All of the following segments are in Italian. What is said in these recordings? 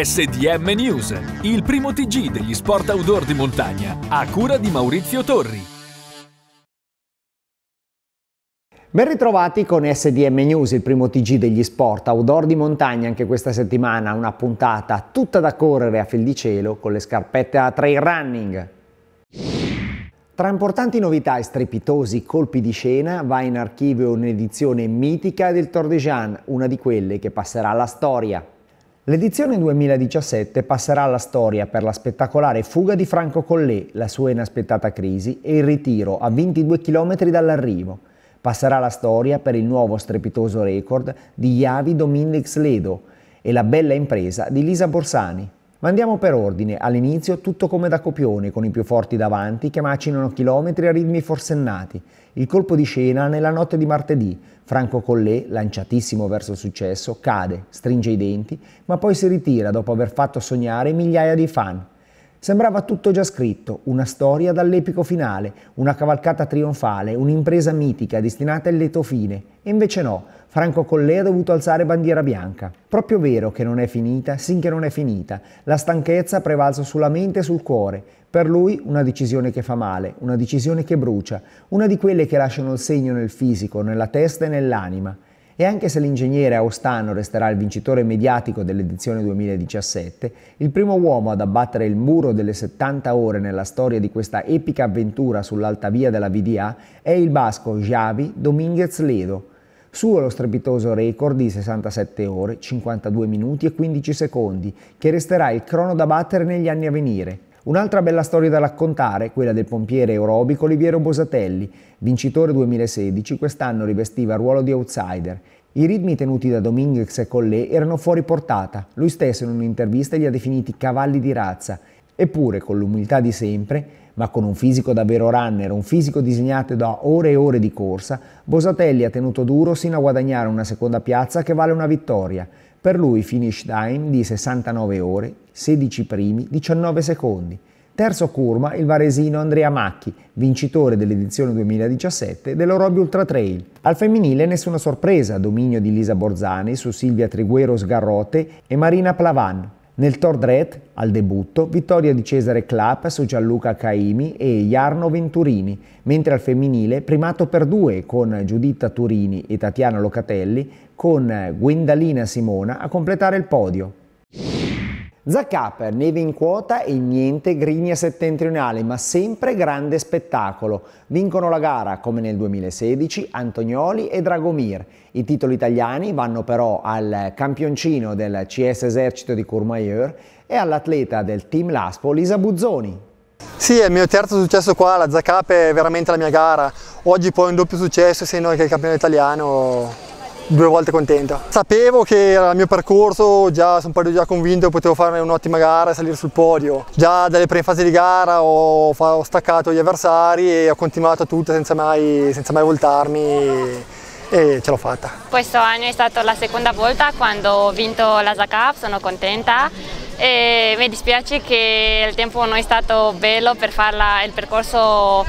SDM News, il primo TG degli sport outdoor di montagna, a cura di Maurizio Torri. Ben ritrovati con SDM News, il primo TG degli sport outdoor di montagna, anche questa settimana una puntata tutta da correre a fil di cielo con le scarpette a trail running. Tra importanti novità e strepitosi colpi di scena va in archivio un'edizione mitica del Tour una di quelle che passerà alla storia. L'edizione 2017 passerà alla storia per la spettacolare fuga di Franco Collet, la sua inaspettata crisi e il ritiro a 22 km dall'arrivo. Passerà alla storia per il nuovo strepitoso record di Javi Dominguez Ledo e la bella impresa di Lisa Borsani. Ma andiamo per ordine, all'inizio tutto come da copione, con i più forti davanti che macinano chilometri a ritmi forsennati. Il colpo di scena nella notte di martedì. Franco Collet, lanciatissimo verso il successo, cade, stringe i denti, ma poi si ritira dopo aver fatto sognare migliaia di fan. Sembrava tutto già scritto, una storia dall'epico finale, una cavalcata trionfale, un'impresa mitica destinata al lieto fine. E invece no, Franco Collè ha dovuto alzare bandiera bianca. Proprio vero che non è finita, sinché non è finita. La stanchezza ha prevalso sulla mente e sul cuore. Per lui una decisione che fa male, una decisione che brucia, una di quelle che lasciano il segno nel fisico, nella testa e nell'anima e anche se l'ingegnere Austano resterà il vincitore mediatico dell'edizione 2017, il primo uomo ad abbattere il muro delle 70 ore nella storia di questa epica avventura sull'alta via della VDA è il basco Javi Dominguez Ledo. Suo lo strepitoso record di 67 ore, 52 minuti e 15 secondi, che resterà il crono da battere negli anni a venire. Un'altra bella storia da raccontare, quella del pompiere aerobico Oliviero Bosatelli, vincitore 2016, quest'anno rivestiva il ruolo di outsider. I ritmi tenuti da Dominguez e Collet erano fuori portata, lui stesso in un'intervista li ha definiti cavalli di razza, eppure con l'umiltà di sempre, ma con un fisico davvero runner, un fisico disegnato da ore e ore di corsa, Bosatelli ha tenuto duro sino a guadagnare una seconda piazza che vale una vittoria. Per lui finish time di 69 ore, 16 primi, 19 secondi. Terzo curva il varesino Andrea Macchi, vincitore dell'edizione 2017 dell'Orobio Ultra Trail. Al femminile nessuna sorpresa, dominio di Lisa Borzani su Silvia Triguero Sgarrote e Marina Plavan. Nel Tordret, al debutto, vittoria di Cesare Clapp su Gianluca Caimi e Jarno Venturini, mentre al femminile primato per due con Giuditta Turini e Tatiana Locatelli con Guendalina Simona a completare il podio. Zacap, neve in quota e niente grigna settentrionale, ma sempre grande spettacolo. Vincono la gara, come nel 2016, Antonioli e Dragomir. I titoli italiani vanno però al campioncino del CS Esercito di Courmayeur e all'atleta del team Laspo, Lisa Buzzoni. Sì, è il mio terzo successo qua, la Zacap è veramente la mia gara. Oggi poi un doppio successo, essendo anche il campione italiano due volte contenta. Sapevo che era il mio percorso, già, sono già convinto che potevo fare un'ottima gara e salire sul podio. Già dalle prime fasi di gara ho, ho staccato gli avversari e ho continuato tutto senza mai, senza mai voltarmi e ce l'ho fatta. Questo anno è stata la seconda volta quando ho vinto l'Asa Cup, sono contenta e mi dispiace che il tempo non è stato bello per farla il percorso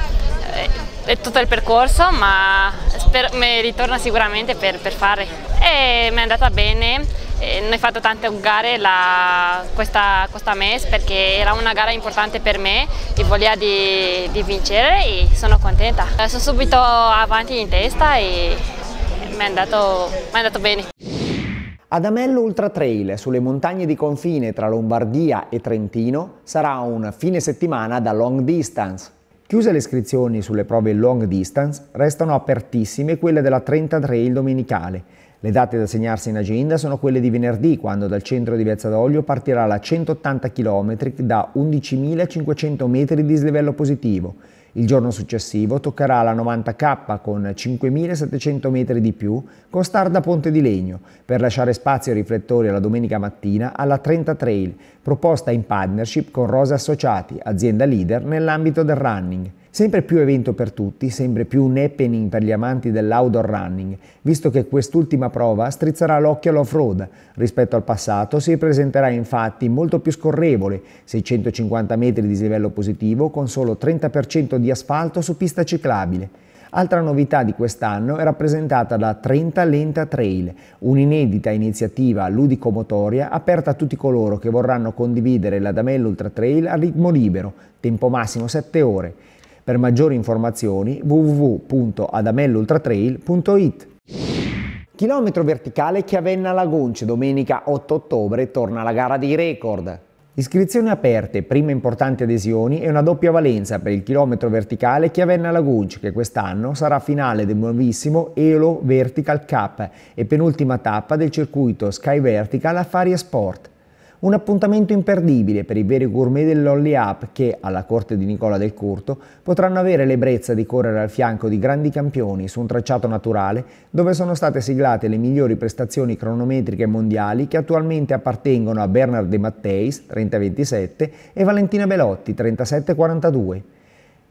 eh, tutto il percorso, ma spero, mi ritorna sicuramente per, per fare. E mi è andata bene, ne ho fatto tante gare la, questa, questa mese perché era una gara importante per me e voglia di, di vincere e sono contenta. Eh, sono subito avanti in testa e mi è andato, andato bene. Ad Amello Ultra Trail, sulle montagne di confine tra Lombardia e Trentino, sarà un fine settimana da long distance. Chiuse le iscrizioni sulle prove long distance, restano apertissime quelle della 30 trail domenicale. Le date da segnarsi in agenda sono quelle di venerdì, quando dal centro di d'Oglio partirà la 180 km da 11.500 metri di dislivello positivo, il giorno successivo toccherà la 90K con 5.700 metri di più con star da Ponte di Legno per lasciare spazio ai riflettori alla domenica mattina alla 30 Trail, proposta in partnership con Rose Associati, azienda leader nell'ambito del running. Sempre più evento per tutti, sempre più un happening per gli amanti dell'outdoor running, visto che quest'ultima prova strizzerà l'occhio all'off-road. Rispetto al passato si presenterà infatti molto più scorrevole, 650 metri di livello positivo con solo 30% di asfalto su pista ciclabile. Altra novità di quest'anno è rappresentata da 30 Lenta Trail, un'inedita iniziativa ludico-motoria aperta a tutti coloro che vorranno condividere la Damello Ultra Trail a ritmo libero, tempo massimo 7 ore. Per maggiori informazioni www.adamellultratrail.it Chilometro verticale Chiavenna-Lagunce, domenica 8 ottobre torna la gara dei record. Iscrizioni aperte, prime importanti adesioni e una doppia valenza per il chilometro verticale Chiavenna-Lagunce che quest'anno sarà finale del nuovissimo Elo Vertical Cup e penultima tappa del circuito Sky Vertical a Faria Sport. Un appuntamento imperdibile per i veri gourmet dell'Holly Up che, alla corte di Nicola del Curto, potranno avere l'ebbrezza di correre al fianco di grandi campioni su un tracciato naturale dove sono state siglate le migliori prestazioni cronometriche mondiali che attualmente appartengono a Bernard De Matteis, 30-27, e Valentina Belotti, 37-42.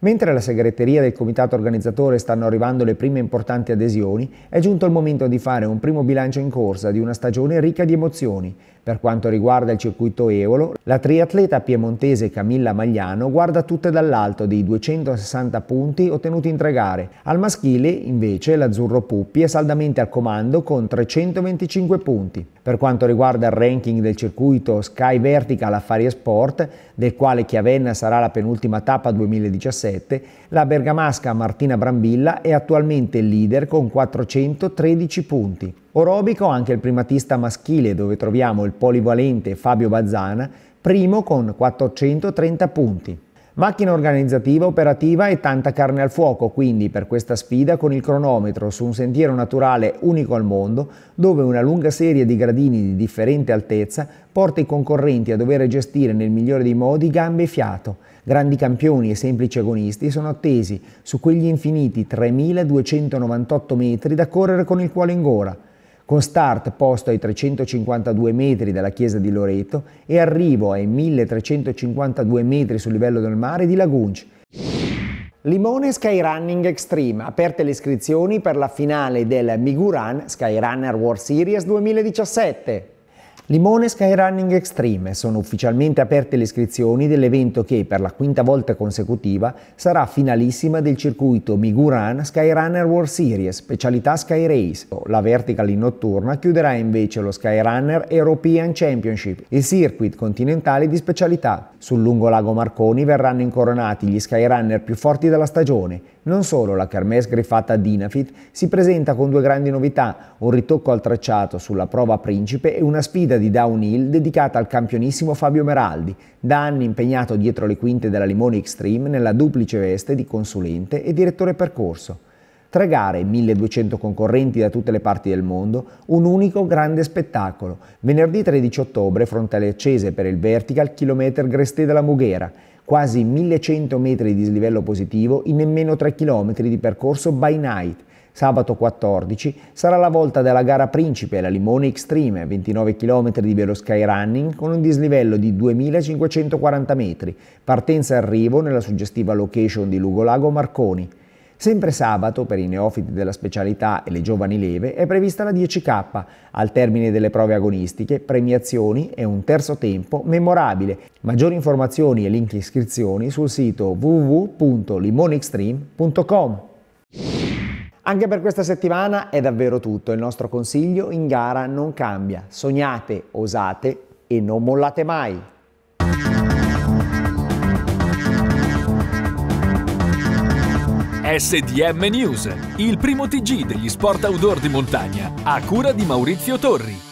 Mentre alla segreteria del comitato organizzatore stanno arrivando le prime importanti adesioni, è giunto il momento di fare un primo bilancio in corsa di una stagione ricca di emozioni, per quanto riguarda il circuito Evolo, la triatleta piemontese Camilla Magliano guarda tutte dall'alto dei 260 punti ottenuti in tre gare. Al maschile, invece, l'azzurro Puppi è saldamente al comando con 325 punti. Per quanto riguarda il ranking del circuito Sky Vertical Affari Sport, del quale Chiavenna sarà la penultima tappa 2017, la bergamasca Martina Brambilla è attualmente leader con 413 punti. Orobico anche il primatista maschile dove troviamo il polivalente Fabio Bazzana, primo con 430 punti. Macchina organizzativa, operativa e tanta carne al fuoco, quindi per questa sfida con il cronometro su un sentiero naturale unico al mondo, dove una lunga serie di gradini di differente altezza porta i concorrenti a dover gestire nel migliore dei modi gambe e fiato. Grandi campioni e semplici agonisti sono attesi su quegli infiniti 3.298 metri da correre con il cuore in gola con start posto ai 352 metri dalla chiesa di Loreto e arrivo ai 1352 metri sul livello del mare di Lagunge. Limone Skyrunning Extreme, aperte le iscrizioni per la finale del Miguran Skyrunner World Series 2017. Limone Skyrunning Extreme sono ufficialmente aperte le iscrizioni dell'evento che per la quinta volta consecutiva sarà finalissima del circuito Miguran Skyrunner World Series, specialità Sky Race. La vertical in notturna chiuderà invece lo Skyrunner European Championship, il circuit continentale di specialità. Sul lungo lago Marconi verranno incoronati gli Skyrunner più forti della stagione. Non solo, la Kermesse griffata Dinafit si presenta con due grandi novità, un ritocco al tracciato sulla prova principe e una sfida di downhill dedicata al campionissimo Fabio Meraldi, da anni impegnato dietro le quinte della Limone Extreme nella duplice veste di consulente e direttore percorso. Tre gare, 1200 concorrenti da tutte le parti del mondo, un unico grande spettacolo. Venerdì 13 ottobre frontale accese per il vertical chilometer Gresté della Mughera, quasi 1100 metri di dislivello positivo in nemmeno 3 km di percorso by night, Sabato 14 sarà la volta della gara principe, la Limone Extreme, 29 km di velo skyrunning con un dislivello di 2540 metri, partenza e arrivo nella suggestiva location di Lugolago Marconi. Sempre sabato, per i neofiti della specialità e le giovani leve, è prevista la 10K, al termine delle prove agonistiche, premiazioni e un terzo tempo memorabile. Maggiori informazioni e link iscrizioni sul sito www.limonextreme.com. Anche per questa settimana è davvero tutto, il nostro consiglio in gara non cambia, sognate, osate e non mollate mai. SDM News, il primo TG degli sport outdoor di montagna, a cura di Maurizio Torri.